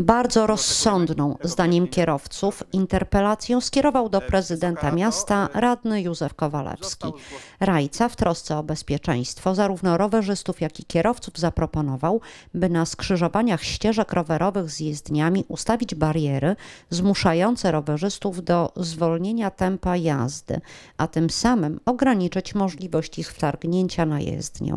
bardzo rozsądną, zdaniem kierowców, interpelację skierował do prezydenta miasta radny Józef Kowalewski. Rajca w trosce o bezpieczeństwo zarówno rowerzystów, jak i kierowców zaproponował, by na skrzyżowaniach ścieżek rowerowych z jezdniami ustawić bariery zmuszające rowerzystów do zwolnienia tempa jazdy, a tym samym ograniczyć możliwość ich wtargnięcia na jezdnię.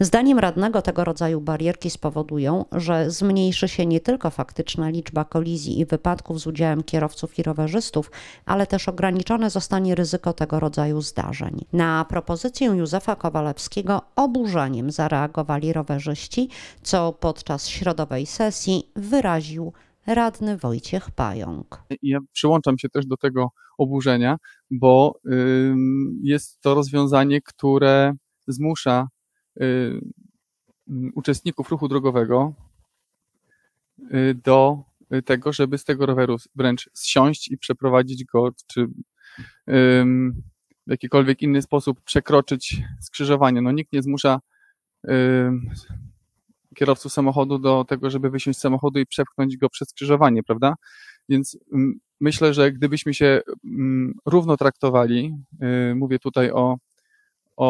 Zdaniem radnego tego rodzaju barierki spowodują, że zmniejszy się nie tylko faktyczna liczba kolizji i wypadków z udziałem kierowców i rowerzystów, ale też ograniczone zostanie ryzyko tego rodzaju zdarzeń. Na propozycję Józefa Kowalewskiego oburzeniem zareagowali rowerzyści, co podczas środowej sesji wyraził radny Wojciech Pająk. Ja przyłączam się też do tego oburzenia, bo jest to rozwiązanie, które zmusza Y, uczestników ruchu drogowego y, do tego, żeby z tego roweru wręcz zsiąść i przeprowadzić go, czy w jakikolwiek inny sposób przekroczyć skrzyżowanie. No nikt nie zmusza kierowców samochodu do tego, żeby wysiąść z samochodu i przepchnąć go przez skrzyżowanie, prawda? Więc myślę, że gdybyśmy się równo traktowali, y, mówię tutaj o, o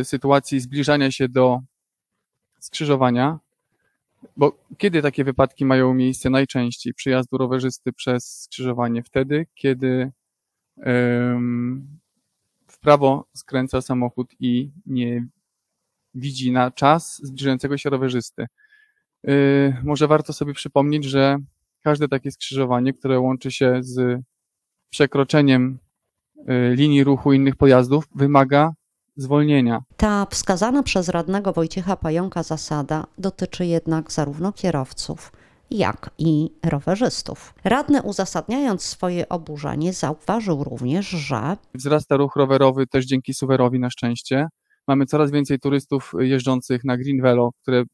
Y, sytuacji zbliżania się do skrzyżowania, bo kiedy takie wypadki mają miejsce najczęściej? Przyjazdu rowerzysty przez skrzyżowanie wtedy, kiedy w prawo skręca samochód i nie widzi na czas zbliżającego się rowerzysty. Yy, może warto sobie przypomnieć, że każde takie skrzyżowanie, które łączy się z przekroczeniem y, linii ruchu innych pojazdów, wymaga zwolnienia. Ta wskazana przez radnego Wojciecha Pająka zasada dotyczy jednak zarówno kierowców, jak i rowerzystów. Radny uzasadniając swoje oburzenie zauważył również, że wzrasta ruch rowerowy też dzięki suwerowi na szczęście. Mamy coraz więcej turystów jeżdżących na Green Velo, które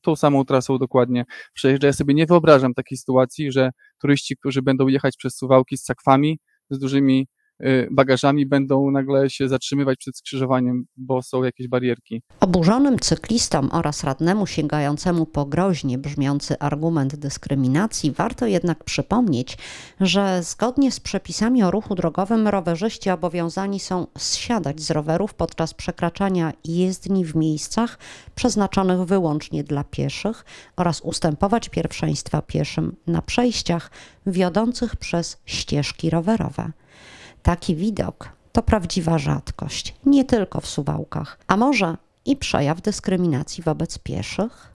tą samą trasą dokładnie przejeżdżają. Ja sobie nie wyobrażam takiej sytuacji, że turyści, którzy będą jechać przez suwałki z sakwami, z dużymi Y, bagażami będą nagle się zatrzymywać przed skrzyżowaniem, bo są jakieś barierki. Oburzonym cyklistom oraz radnemu sięgającemu po groźnie brzmiący argument dyskryminacji warto jednak przypomnieć, że zgodnie z przepisami o ruchu drogowym rowerzyści obowiązani są zsiadać z rowerów podczas przekraczania jezdni w miejscach przeznaczonych wyłącznie dla pieszych oraz ustępować pierwszeństwa pieszym na przejściach wiodących przez ścieżki rowerowe. Taki widok to prawdziwa rzadkość, nie tylko w Suwałkach, a może i przejaw dyskryminacji wobec pieszych?